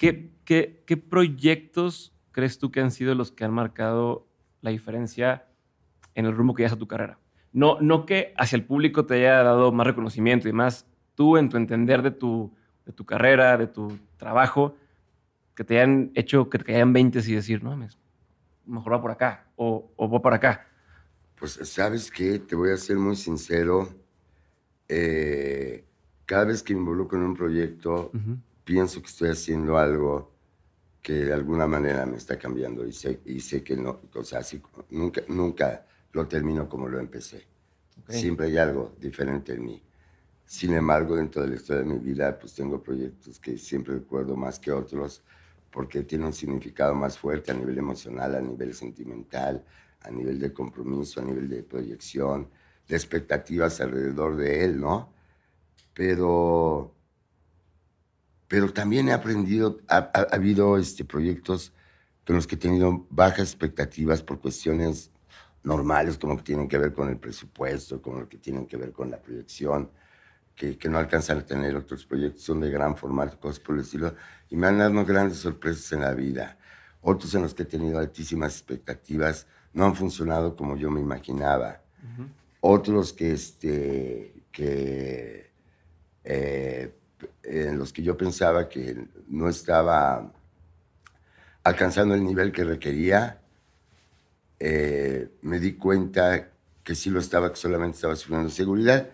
¿Qué, proyectos crees tú que han sido los que han marcado la diferencia en el rumbo que llevas a tu carrera? No, no que hacia el público te haya dado más reconocimiento y más tú en tu entender de tu, carrera, de tu trabajo, que te hayan hecho que te hayan 20 y decir, no, mejor va por acá o, va para acá. Pues sabes que te voy a ser muy sincero. Eh, cada vez que me involucro en un proyecto, pienso que estoy haciendo algo que de alguna manera me está cambiando y sé, y sé que no, o sea, nunca, nunca lo termino como lo empecé. Siempre hay algo diferente en mí. Sin embargo, dentro de la historia de mi vida, pues tengo proyectos que siempre recuerdo más que otros porque tienen un significado más fuerte a nivel emocional, a nivel sentimental, a nivel de compromiso, a nivel de proyección, de expectativas alrededor de él, ¿no? Pero pero también he aprendido, ha, habido este, proyectos con los que he tenido bajas expectativas por cuestiones normales, como que tienen que ver con el presupuesto, como que tienen que ver con la proyección, que, no alcanzan a tener otros proyectos, son de gran formato, cosas por el estilo, y me han dado grandes sorpresas en la vida. Otros en los que he tenido altísimas expectativas no han funcionado como yo me imaginaba. Otros que, este, que eh, en los que yo pensaba que no estaba alcanzando el nivel que requería, eh, me di cuenta que sí lo estaba, que solamente estaba sufriendo seguridad,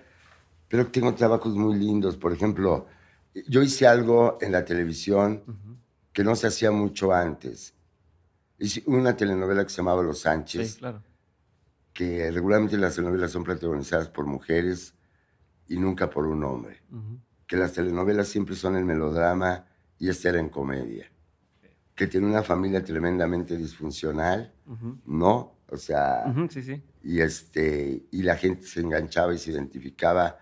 pero tengo trabajos muy lindos. Por ejemplo, yo hice algo en la televisión que no se hacía mucho antes. Hice una telenovela que se llamaba Los Sánchez, que regularmente las telenovelas son protagonizadas por mujeres y nunca por un hombre que las telenovelas siempre son el melodrama y este era en comedia. Que tiene una familia tremendamente disfuncional, ¿no? O sea, Y, este, y la gente se enganchaba y se identificaba.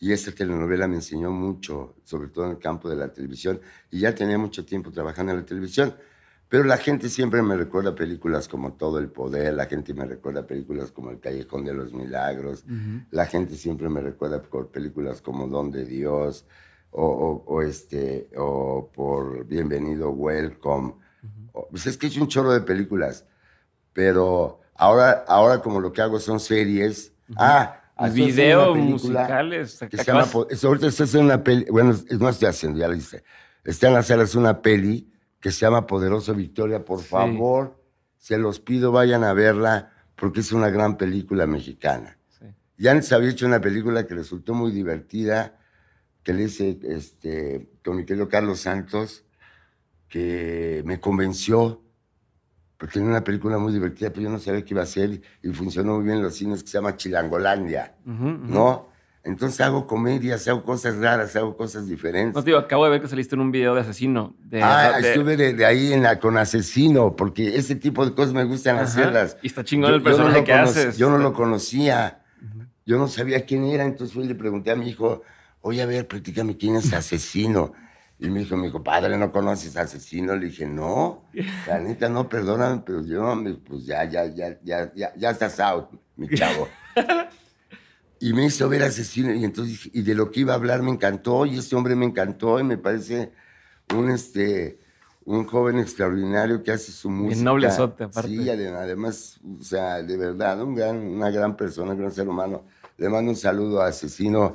Y esta telenovela me enseñó mucho, sobre todo en el campo de la televisión. Y ya tenía mucho tiempo trabajando en la televisión. Pero la gente siempre me recuerda películas como Todo el Poder, la gente me recuerda películas como El Callejón de los Milagros, la gente siempre me recuerda por películas como Don de Dios o, este, o por Bienvenido, Welcome. Pues, es que he hecho un chorro de películas, pero ahora, ahora como lo que hago son series. Ah, videos musicales. Que se llama, ahorita estoy haciendo una peli, bueno, no estoy haciendo, ya lo hice. Está en las salas una peli que se llama Poderoso Victoria. Por favor, se los pido, vayan a verla porque es una gran película mexicana. Ya antes había hecho una película que resultó muy divertida, que le hice este, con mi Carlos Santos, que me convenció, porque era una película muy divertida, pero yo no sabía qué iba a ser, y funcionó muy bien en los cines, que se llama Chilangolandia, ¿no? Entonces hago comedias, hago cosas raras, hago cosas diferentes. No, tío, acabo de ver que saliste en un video de asesino. ah, estuve de, ahí en la, con asesino, porque ese tipo de cosas me gustan hacerlas. Y está chingón el personaje que haces. Yo no lo conocía, yo no sabía quién era, entonces fui y le pregunté a mi hijo, oye, a ver, platícame quién es asesino. Y me dijo, mi padre, ¿no conoces asesino? Le dije, no, la neta, no, perdóname, pero yo, pues ya, ya, ya, ya, ya, ya estás out, mi chavo. y me hizo ver asesino y entonces y de lo que iba a hablar me encantó y este hombre me encantó y me parece un este un joven extraordinario que hace su música. El noble sote, aparte. Sí, además, o sea, de verdad, un una gran persona, un gran ser humano. Le mando un saludo a Asesino